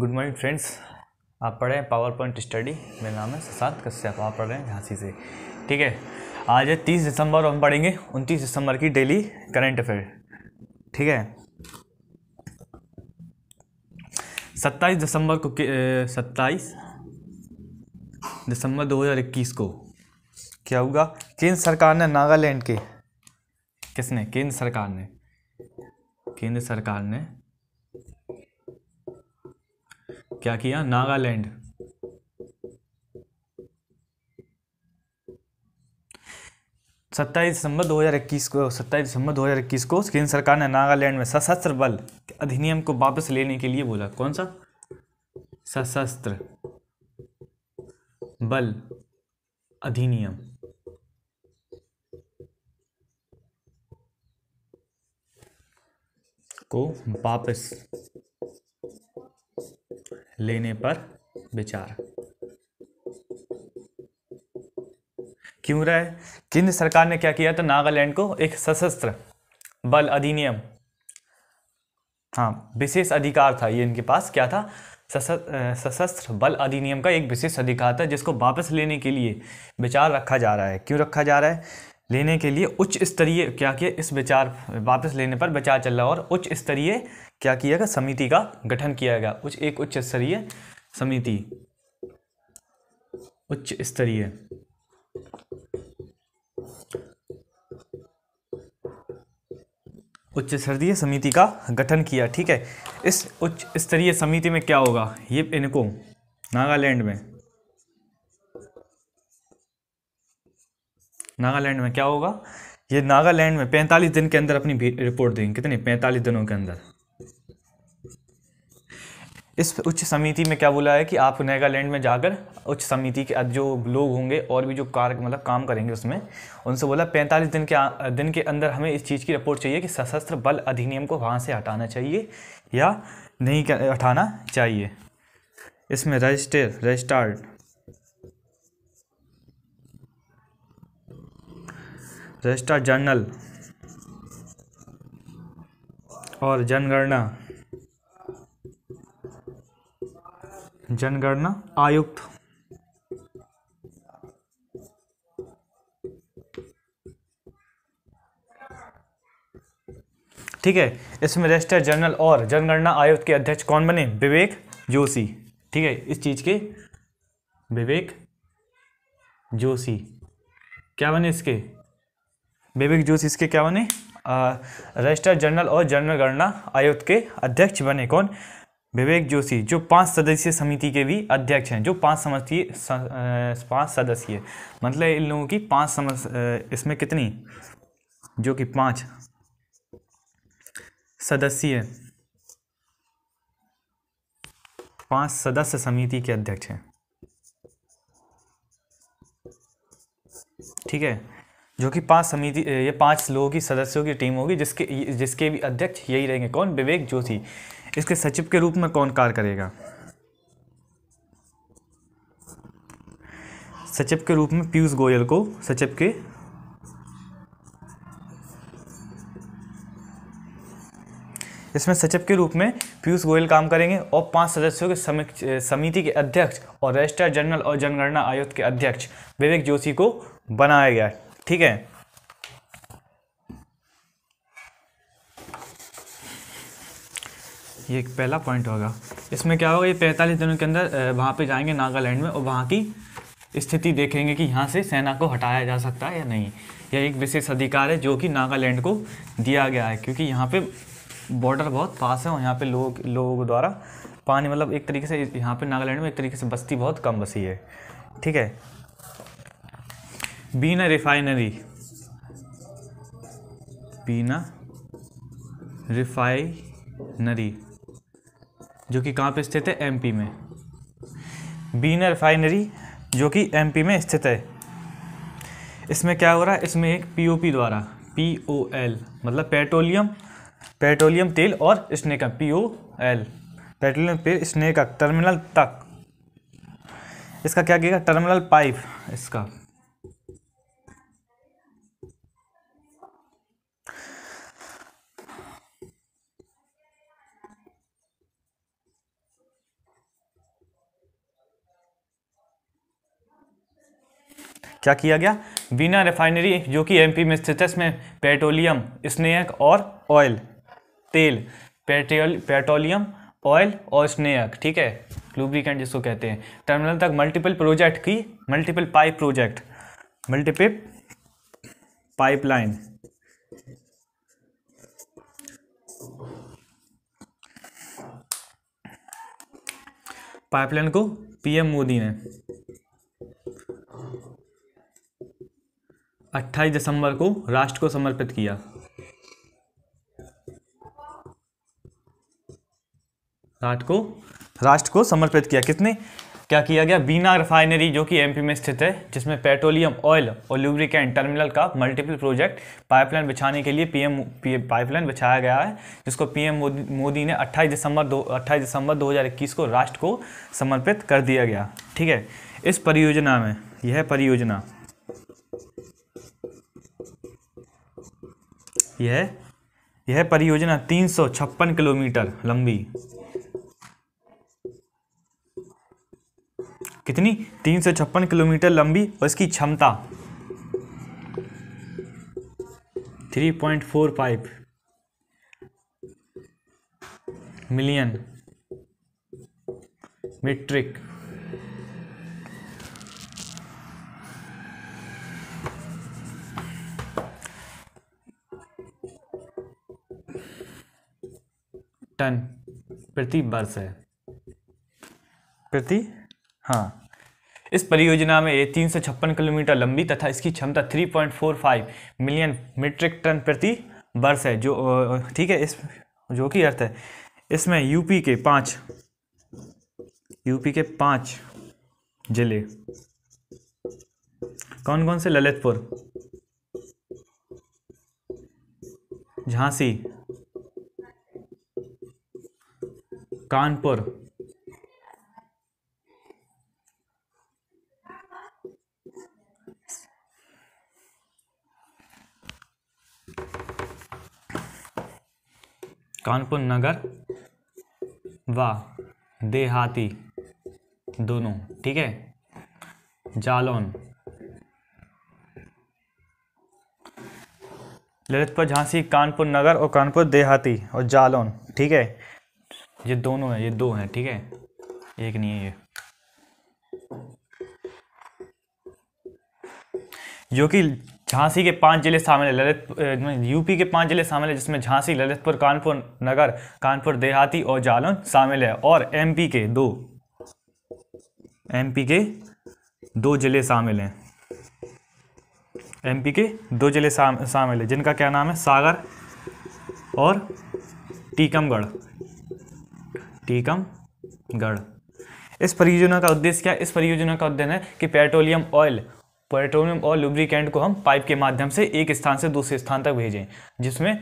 good morning friends आप पढ़ रहे हैं पावर पॉइंट स्टडी मेरा नाम है ससाद कश्यप आप पढ़ रहे हैं झांसी से ठीक है आज है तीस दिसंबर हम पढ़ेंगे उनतीस दिसंबर की डेली करंट अफेयर ठीक है सत्ताईस दिसंबर को सत्ताईस दिसंबर 2021 को क्या होगा केंद्र सरकार ने नागालैंड के किसने केंद्र सरकार ने केंद्र सरकार ने क्या किया नागालैंड सत्ताईस दिसंबर 2021 को सत्ताईस दिसंबर 2021 को केंद्र सरकार ने नागालैंड में सशस्त्र बल अधिनियम को वापस लेने के लिए बोला कौन सा सशस्त्र बल अधिनियम को वापस लेने पर विचार क्यों रहा है केंद्र सरकार ने क्या किया था नागालैंड को एक सशस्त्र बल अधिनियम हाँ विशेष अधिकार था ये इनके पास क्या था सशस्त्र बल अधिनियम का एक विशेष अधिकार था जिसको वापस लेने के लिए विचार रखा जा रहा है क्यों रखा जा रहा है लेने के लिए उच्च स्तरीय क्या किया इस विचार वापस लेने पर विचार चल रहा और उच्च स्तरीय क्या किया गया समिति का गठन किया गया उच्च एक उच्च स्तरीय समिति उच्च स्तरीय उच्च स्तरीय समिति का गठन किया ठीक है इस उच्च स्तरीय समिति में क्या होगा ये इनको नागालैंड में नागालैंड में क्या होगा ये नागालैंड में पैंतालीस दिन के अंदर अपनी रिपोर्ट देंगे कितने पैंतालीस दिनों के अंदर इस उच्च समिति में क्या बोला है कि आप नागालैंड में जाकर उच्च समिति के जो लोग होंगे और भी जो कार्य मतलब काम करेंगे उसमें उनसे बोला पैंतालीस दिन के दिन के अंदर हमें इस चीज़ की रिपोर्ट चाहिए कि सशस्त्र बल अधिनियम को वहाँ से हटाना चाहिए या नहीं हटाना चाहिए इसमें रजिस्टर रजिस्टार्ड रजिस्टर जनरल और जनगणना जनगणना आयुक्त ठीक है इसमें रजिस्टर जनरल और जनगणना आयुक्त के अध्यक्ष कौन बने विवेक जोशी ठीक है इस चीज़ के विवेक जोशी क्या बने इसके विवेक जूस इसके क्या बने रजिस्टर जनरल और जनरल गणना आयुक्त के अध्यक्ष बने कौन विवेक जोशी जो पांच सदस्यीय समिति के भी अध्यक्ष हैं जो पांच समस्ती पांच सदस्यीय मतलब इन लोगों की पांच समस इसमें कितनी जो कि पांच सदस्यीय पांच सदस्य समिति के अध्यक्ष हैं ठीक है जो कि पांच समिति ये पांच लोगों की सदस्यों की टीम होगी जिसके जिसके भी अध्यक्ष यही रहेंगे कौन विवेक ज्योति इसके सचिव के रूप में कौन कार्य करेगा सचिव के रूप में पीयूष गोयल को सचिव के इसमें सचिव के रूप में पीयूष गोयल काम करेंगे और पांच सदस्यों के समिति के अध्यक्ष और रजिस्ट्रार जनरल और जनगणना आयोग के अध्यक्ष विवेक जोशी को बनाया गया है ठीक है ये पहला पॉइंट होगा इसमें क्या होगा ये पैंतालीस दिनों के अंदर वहाँ पे जाएंगे नागालैंड में और वहाँ की स्थिति देखेंगे कि यहाँ से सेना को हटाया जा सकता है या नहीं यह एक विशेष अधिकार है जो कि नागालैंड को दिया गया है क्योंकि यहाँ पे बॉर्डर बहुत पास है और यहाँ पे लोग लोगों द्वारा पानी मतलब एक तरीके से यहाँ पे नागालैंड में एक तरीके से बस्ती बहुत कम बसी है ठीक है बीना रिफाइनरी बीना रिफाइनरी जो कि कहाँ पे स्थित है एमपी में बीना रिफाइनरी जो कि एमपी में स्थित है इसमें क्या हो रहा है इसमें एक पीओपी द्वारा पीओएल मतलब पेट्रोलियम पेट्रोलियम तेल और स्नेक पीओएल पेट्रोलियम तेल स्नेक टर्मिनल तक इसका क्या कहेगा टर्मिनल पाइप इसका क्या किया गया बीना रिफाइनरी जो कि एमपी में स्थित है इसमें पेट्रोलियम स्नेहक और ऑयल तेल पेट्रोल पेट्रोलियम ऑयल और स्नेहक ठीक है लुब्रिकेंट जिसको कहते हैं टर्मिनल तक मल्टीपल प्रोजेक्ट की multiple pipe project multiple pipeline pipeline को पीएम मोदी ने 28 दिसंबर को राष्ट्र को समर्पित किया राष्ट्र को राष्ट्र को समर्पित किया किसने क्या किया गया बीना रिफाइनरी जो कि एमपी में स्थित है जिसमें पेट्रोलियम ऑयल और लुब्रिकेंट टर्मिनल का मल्टीपल प्रोजेक्ट पाइपलाइन बिछाने के लिए पीएम पी, पाइपलाइन बिछाया गया है जिसको पीएम मोदी मोदी ने 28 दिसंबर दो अट्ठाईस दिसंबर 2021 को राष्ट्र को समर्पित कर दिया गया ठीक है इस परियोजना में यह परियोजना यह यह परियोजना तीन सौ छप्पन किलोमीटर लंबी कितनी तीन सौ छप्पन किलोमीटर लंबी और इसकी क्षमता three point four five million metric ton प्रति वर्ष है प्रति हाँ इस परियोजना में ये तीन किलोमीटर लंबी तथा इसकी क्षमता 3.45 मिलियन मीट्रिक टन प्रति वर्ष है जो ठीक है इस जो कि अर्थ है इसमें यूपी के पांच यूपी के पांच जिले कौन कौन से ललितपुर झांसी कानपुर कानपुर नगर व देहाती दोनों ठीक है जालौन ललितपुर झांसी कानपुर नगर और कानपुर देहाती और जालौन ठीक है ये दोनों है ये दो हैं ठीक है एक नहीं है ये जो कि झांसी के पांच जिले शामिल है ललित यूपी के पांच जिले शामिल है जिसमें झांसी ललितपुर कानपुर नगर कानपुर देहाती और जालौन शामिल है और एमपी के दो एमपी के दो जिले शामिल हैं एमपी के दो जिले शामिल है जिनका क्या नाम है सागर और टीकमगढ़ टीकमगढ़ इस परियोजना का उद्देश्य क्या इस परियोजना का उद्देश्य है कि पेट्रोलियम ऑयल पेट्रोलियम और लुब्रिकेंट को हम पाइप के माध्यम से एक स्थान से दूसरे स्थान तक भेजें जिसमें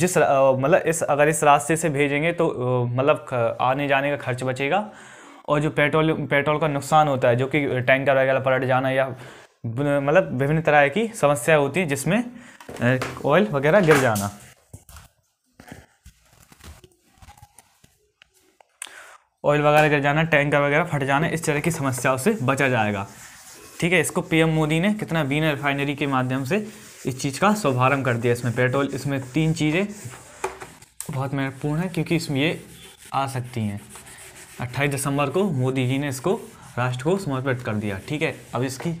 जिस मतलब इस अगर इस रास्ते से भेजेंगे तो मतलब आने जाने का खर्च बचेगा और जो पेट्रोल पेट्रोल का नुकसान होता है जो कि टैंकर वगैरह पलट जाना या मतलब विभिन्न तरह की समस्या होती है जिसमें ऑयल वगैरह गिर जाना ऑयल वगैरह गिर जाना टैंकर वगैरह फट जाना इस तरह की समस्याओं से बचा जाएगा ठीक है इसको पीएम मोदी ने कितना बीन रिफाइनरी के माध्यम से इस चीज़ का शुभारम्भ कर दिया इसमें पेट्रोल इसमें तीन चीज़ें बहुत महत्वपूर्ण हैं क्योंकि इसमें ये आ सकती हैं अट्ठाईस दिसंबर को मोदी जी ने इसको राष्ट्र को समर्पित कर दिया ठीक है अब इसकी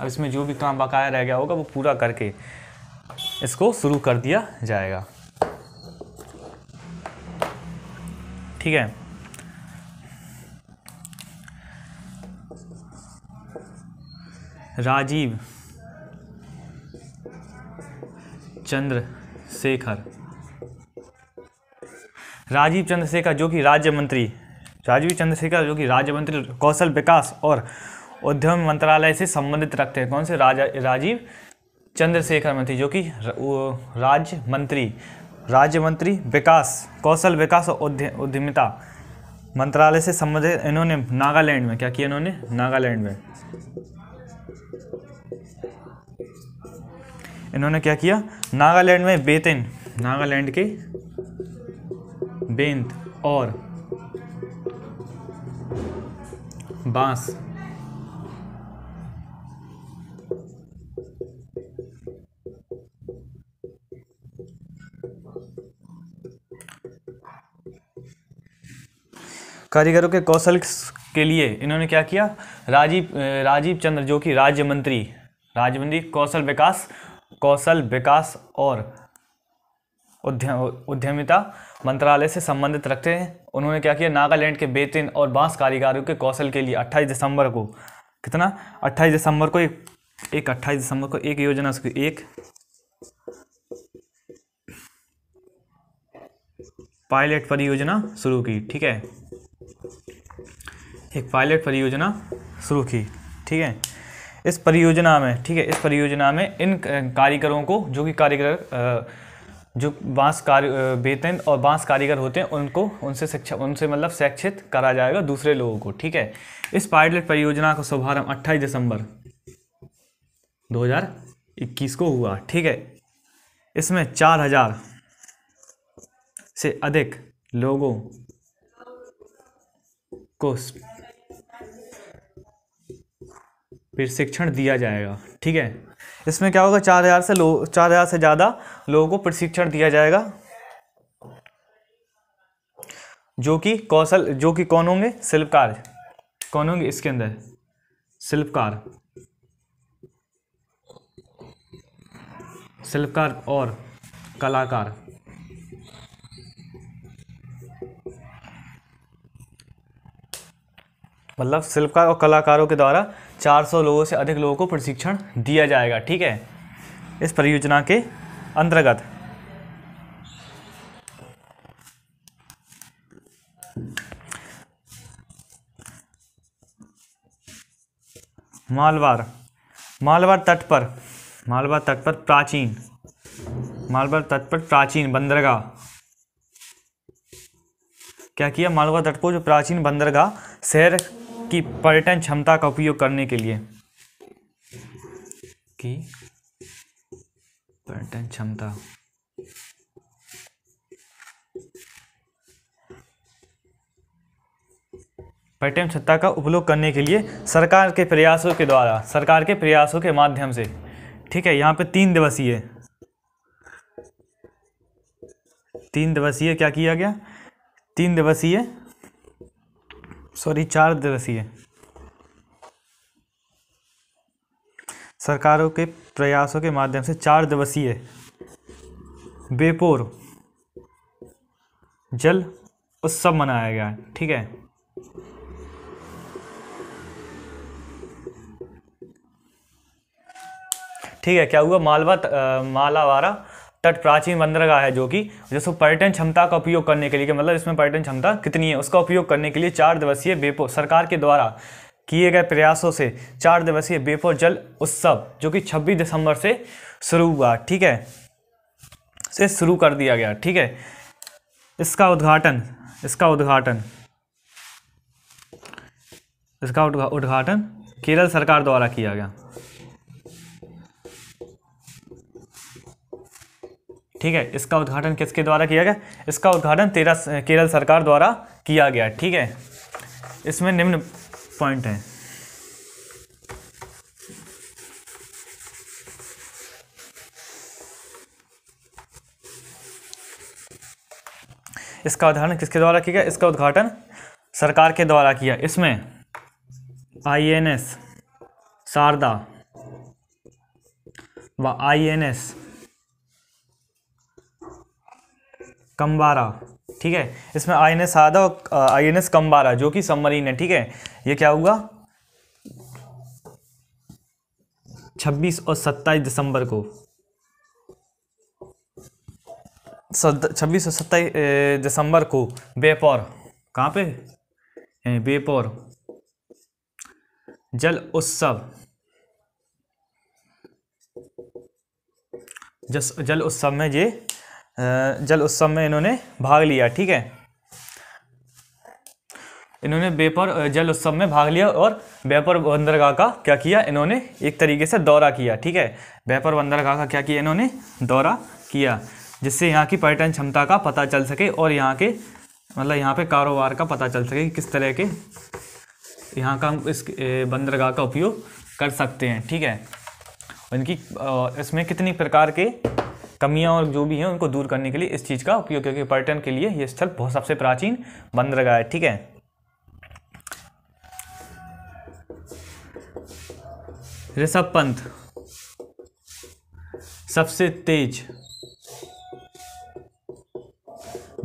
अब इसमें जो भी काम बकाया रह गया होगा वो पूरा करके इसको शुरू कर दिया जाएगा ठीक है राजीव चंद्र शेखर राजीव चंद्रशेखर जो कि राज्य मंत्री राजीव चंद्रशेखर जो कि राज्य मंत्री कौशल विकास और उद्यम मंत्रालय से संबंधित रखते हैं कौन से राजा राजीव चंद्रशेखर मंत्री जो कि राज्य मंत्री राज्य मंत्री विकास कौशल विकास और उद्यमिता मंत्रालय से संबंधित इन्होंने नागालैंड में क्या किया इन्होंने नागालैंड में इन्होंने क्या किया नागालैंड में बेतेन नागालैंड के बेंत और बांस कारीगरों के कौशल के लिए इन्होंने क्या किया राजीव राजीव चंद्र जो कि राज्य मंत्री राज्य मंत्री कौशल विकास कौशल विकास और उद्यम उद्यमिता मंत्रालय से संबंधित रखते हैं उन्होंने क्या किया नागालैंड के बेतिन और बांस कारीगरों के कौशल के लिए 28 दिसंबर को कितना 28 दिसंबर को एक एक 28 दिसंबर को एक योजना एक पायलट परियोजना शुरू की ठीक है एक पायलट परियोजना शुरू की ठीक है इस परियोजना में ठीक है इस परियोजना में इन कारीगरों को जो कि कारीगर जो बांस कार्य वेतन और बांस कारीगर होते हैं उनको उनसे शिक्षा उनसे मतलब शैक्षित करा जाएगा दूसरे लोगों को ठीक है इस पायलट परियोजना का शुभारंभ अट्ठाईस दिसंबर 2021 को हुआ ठीक है इसमें 4000 से अधिक लोगों को प्रशिक्षण दिया जाएगा ठीक है इसमें क्या होगा चार हज़ार से लोग चार हज़ार से ज़्यादा लोगों को प्रशिक्षण दिया जाएगा जो कि कौशल जो कि कौन होंगे शिल्पकार कौन होंगे इसके अंदर शिल्पकार शिल्पकार और कलाकार मतलब शिल्पकार और कलाकारों के द्वारा 400 लोगों से अधिक लोगों को प्रशिक्षण दिया जाएगा ठीक है इस परियोजना के अंतर्गत मालवार मालवार तट पर मालवार तट पर प्राचीन मालवार तट पर प्राचीन बंदरगाह क्या किया मालवा तट को जो प्राचीन बंदरगाह शहर की पर्यटन क्षमता का उपयोग करने के लिए की पर्यटन क्षमता पर्यटन क्षमता का उपयोग करने के लिए सरकार के प्रयासों के द्वारा सरकार के प्रयासों के माध्यम से ठीक है यहाँ पे तीन दिवसीय तीन दिवसीय क्या किया गया तीन दिवसीय सॉरी चार दिवसीय सरकारों के प्रयासों के माध्यम से चार दिवसीय बेपोर जल उत्सव मनाया गया है ठीक है ठीक है क्या हुआ मालवा मालावारा तट प्राचीन बंदरगाह है जो कि जैसे पर्यटन क्षमता का उपयोग करने के लिए कि मतलब इसमें पर्यटन क्षमता कितनी है उसका उपयोग करने के लिए चार दिवसीय बेपो सरकार के द्वारा किए गए प्रयासों से चार दिवसीय बेपो जल उत्सव जो कि 26 दिसंबर से शुरू हुआ ठीक है से शुरू कर दिया गया ठीक है इसका उद्घाटन इसका उद्घाटन इसका उद्घाटन केरल सरकार द्वारा किया गया ठीक है इसका उद्घाटन किसके द्वारा किया गया इसका उद्घाटन तेरह केरल सरकार द्वारा किया गया ठीक है इसमें निम्न पॉइंट हैं इसका उद्घाटन किसके द्वारा किया गया इसका उद्घाटन सरकार के द्वारा किया इसमें आईएनएस शारदा व आईएनएस कम्बारा ठीक है इसमें आई एन एस आधा और आई एन एस कम्बारा जो कि सबमरीन है ठीक है ये क्या हुआ 26 और 27 दिसंबर को छब्बीस और सत्ताईस दिसंबर को बेपौर कहाँ पे बेपौर जल उत्सव जस जल उत्सव में ये जल उत्सव में इन्होंने भाग लिया ठीक है इन्होंने बेपर जल उत्सव में भाग लिया और बेपर बंदरगाह का क्या किया इन्होंने एक तरीके से दौरा किया ठीक है बेपर बंदरगाह का क्या किया इन्होंने दौरा किया जिससे यहाँ की पर्यटन क्षमता का पता चल सके और यहाँ के मतलब यहाँ पे कारोबार का पता चल सके किस तरह के यहाँ का हम इस बंदरगाह का उपयोग कर सकते हैं ठीक है इनकी इसमें कितनी प्रकार के कमियाँ और जो भी हैं उनको दूर करने के लिए इस चीज़ का उपयोग क्योंकि पर्यटन के लिए ये स्थल बहुत सबसे प्राचीन बंदरगाह है ठीक है ऋषभ पंत सबसे तेज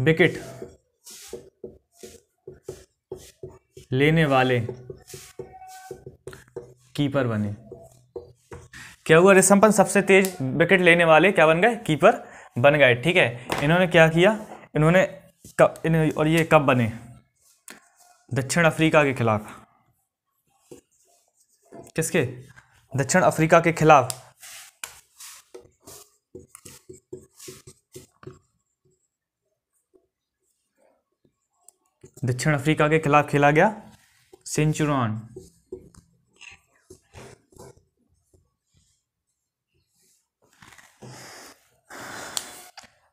विकेट लेने वाले कीपर बने क्या हुआ ऋषभ पंत सबसे तेज विकेट लेने वाले क्या बन गए कीपर बन गए ठीक है इन्होंने क्या किया इन्होंने कब इन, और ये कब बने दक्षिण अफ्रीका के खिलाफ किसके दक्षिण अफ्रीका के खिलाफ दक्षिण अफ्रीका के खिलाफ खेला गया सेंचुरॉन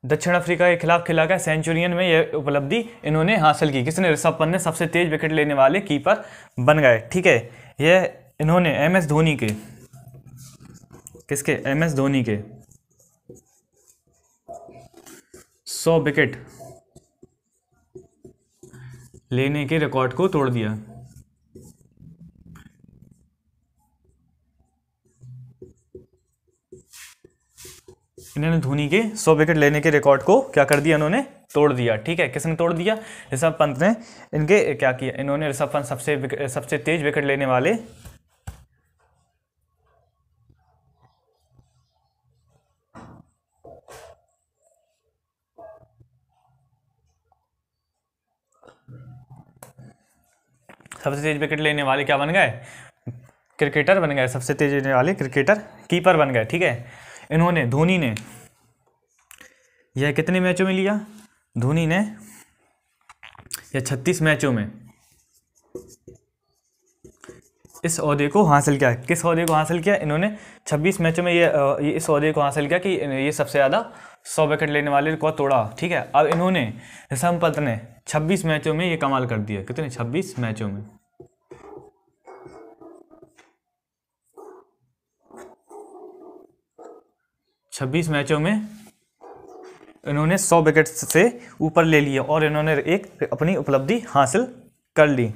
दक्षिण अफ्रीका के खिलाफ खेला गया सेंचुरियन में यह उपलब्धि इन्होंने हासिल की किसने ऋषभ पंत ने सबसे तेज विकेट लेने वाले कीपर बन गए ठीक है यह इन्होंने एम एस धोनी के किसके एम एस धोनी के सौ विकेट लेने के रिकॉर्ड को तोड़ दिया इन्होंने धोनी के सौ विकेट लेने के रिकॉर्ड को क्या कर दिया इन्होंने तोड़ दिया ठीक है किसने तोड़ दिया ऋषभ पंत ने इनके क्या किया इन्होंने ऋषभ पंत सबसे सबसे तेज विकेट लेने वाले सबसे तेज विकेट लेने वाले क्या बन गए क्रिकेटर बन गए सबसे तेज लेने वाले क्रिकेटर कीपर बन गए ठीक है इन्होंने धोनी ने यह कितने मैचों में लिया धोनी ने यह छत्तीस मैचों में इस अहदे को हासिल किया किस अहदे को हासिल किया इन्होंने 26 मैचों में ये, ये इस अहदे को हासिल किया कि ये सबसे ज़्यादा सौ विकेट लेने वाले को तोड़ा ठीक है अब इन्होंने ऋषभ पंत ने 26 मैचों में ये कमाल कर दिया कितने 26 मैचों में 26 मैचों में इन्होंने 100 विकेट से ऊपर ले लिए और इन्होंने एक अपनी उपलब्धि हासिल कर ली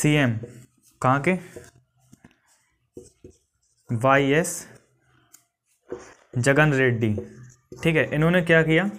सी एम कहाँ के वाई एस जगन रेड्डी ठीक है इन्होंने क्या किया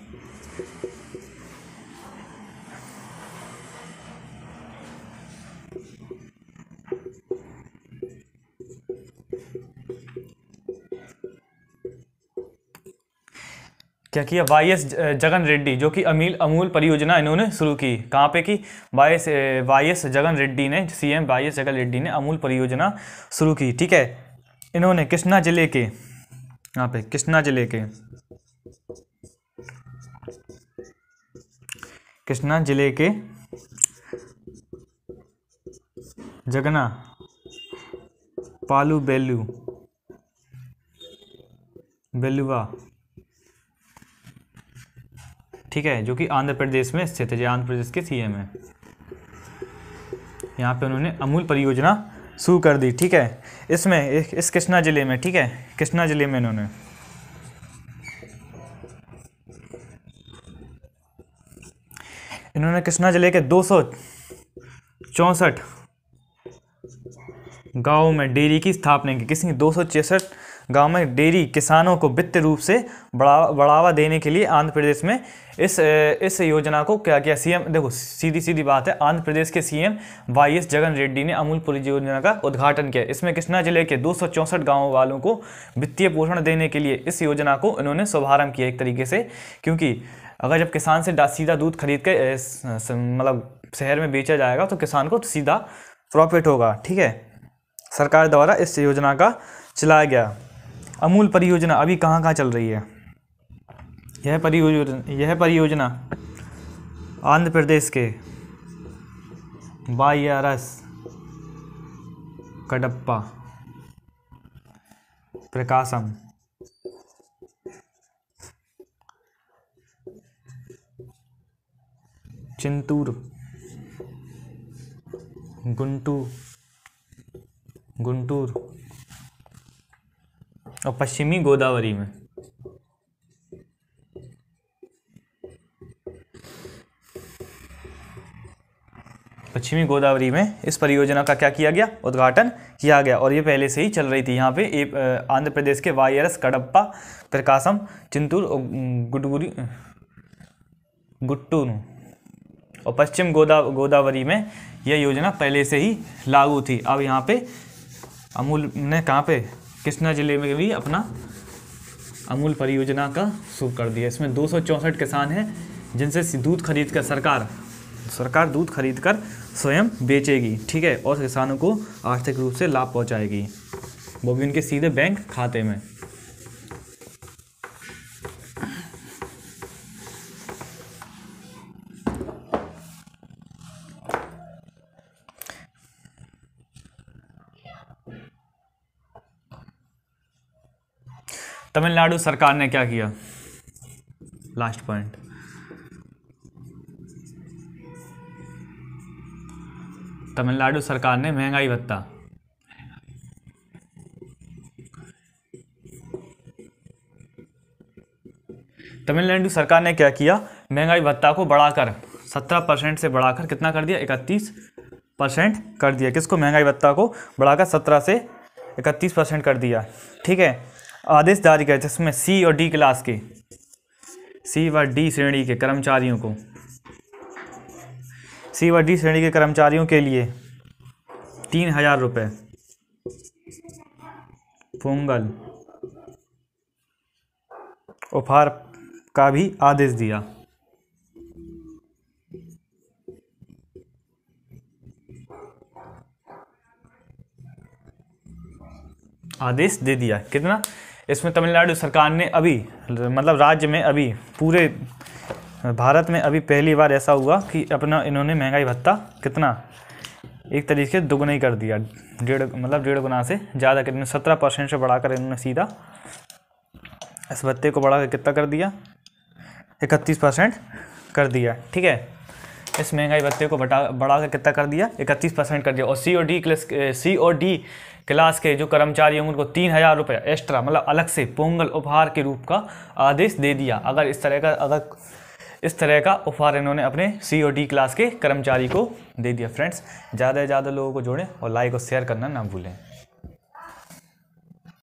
क्या किया वाई एस जगन रेड्डी जो कि अमील अमूल परियोजना इन्होंने शुरू की कहाँ पे की Y S Y S Jagan Reddy ने CM Y S Jagan Reddy ने अमूल परियोजना शुरू की ठीक है इन्होंने कृष्णा जिले के यहाँ पे कृष्णा जिले के कृष्णा जिले के जगना पालू बेलू बेलुआ ठीक है जो कि आंध्र प्रदेश में स्थित है जो आंध्र प्रदेश के सीएम है यहाँ पे उन्होंने अमूल परियोजना शुरू कर दी ठीक है इसमें इस कृष्णा ज़िले में ठीक है कृष्णा ज़िले में इन्होंने इन्होंने कृष्णा ज़िले के दो सौ चौंसठ में डेयरी की स्थापना की किसी दो सौ गांव में डेयरी किसानों को वित्तीय रूप से बढ़ावा बढ़ावा देने के लिए आंध्र प्रदेश में इस इस योजना को क्या किया सीएम देखो सीधी सीधी बात है आंध्र प्रदेश के CM Y S Jagan Reddy ने अमूल पुलिस योजना का उद्घाटन किया इसमें कृष्णा जिले के दो सौ वालों को वित्तीय पोषण देने के लिए इस योजना को इन्होंने शुभारम्भ किया एक तरीके से क्योंकि अगर जब किसान से सीधा दूध खरीद के मतलब शहर में बेचा जाएगा तो किसान को सीधा प्रॉफिट होगा ठीक है सरकार द्वारा इस योजना का चलाया गया अमूल परियोजना अभी कहाँ कहाँ चल रही है यह परियोजना यह परियोजना आंध्र प्रदेश के बाइयारस कडप्पा प्रकाशम चिंतूर गुंटू गुंटूर और पश्चिमी गोदावरी में पश्चिमी गोदावरी में इस परियोजना का क्या किया गया उद्घाटन किया गया और ये पहले से ही चल रही थी यहाँ पे आंध्र प्रदेश के वाई कडप्पा प्रकाशम चिंतूर और गुडगुरी गुट्टूर और पश्चिम गोदा गोदावरी में यह योजना पहले से ही लागू थी अब यहाँ पे अमूल ने कहाँ पे कृष्णा जिले में भी अपना अमूल परियोजना का शुरू कर दिया इसमें दो किसान हैं जिनसे दूध खरीद कर सरकार सरकार दूध खरीद कर स्वयं बेचेगी ठीक है और किसानों को आर्थिक रूप से लाभ पहुंचाएगी वो भी उनके सीधे बैंक खाते में तमिलनाडु सरकार ने क्या किया लास्ट पॉइंट तमिलनाडु सरकार ने महंगाई भत्ता तमिलनाडु सरकार ने क्या किया महंगाई भत्ता को बढ़ाकर 17 परसेंट से बढ़ाकर कितना कर दिया 31 परसेंट कर दिया किसको महंगाई भत्ता को बढ़ाकर 17 से 31 परसेंट कर दिया ठीक है आदेश जारी करे जिसमें सी और डी क्लास के सी व डी श्रेणी के कर्मचारियों को सी व डी श्रेणी के कर्मचारियों के लिए तीन हजार रुपये पोंगल उपहार का भी आदेश दिया आदेश दे दिया कितना इसमें तमिलनाडु सरकार ने अभी मतलब राज्य में अभी पूरे भारत में अभी पहली बार ऐसा हुआ कि अपना इन्होंने महंगाई भत्ता कितना एक तरीके से दुगुना ही कर दिया डेढ़ मतलब डेढ़ गुना से ज़्यादा कितने सत्रह परसेंट से बढ़ाकर इन्होंने सीधा इस भत्ते को बढ़ाकर कितना कर दिया इकतीस परसेंट कर दिया ठीक है इस महंगाई भत्ते को बढ़ा बढ़ाकर कितना कर दिया इकतीस परसेंट कर दिया और C O D class C O D class के जो कर्मचारी होंगे उनको तीन हज़ार रुपये एक्स्ट्रा मतलब अलग से पोंगल उपहार के रूप का आदेश दे दिया अगर इस तरह का अगर इस तरह का उपहार इन्होंने अपने सी और डी क्लास के कर्मचारी को दे दिया फ्रेंड्स ज़्यादा से ज़्यादा लोगों को जोड़ें और लाइक और शेयर करना ना भूलें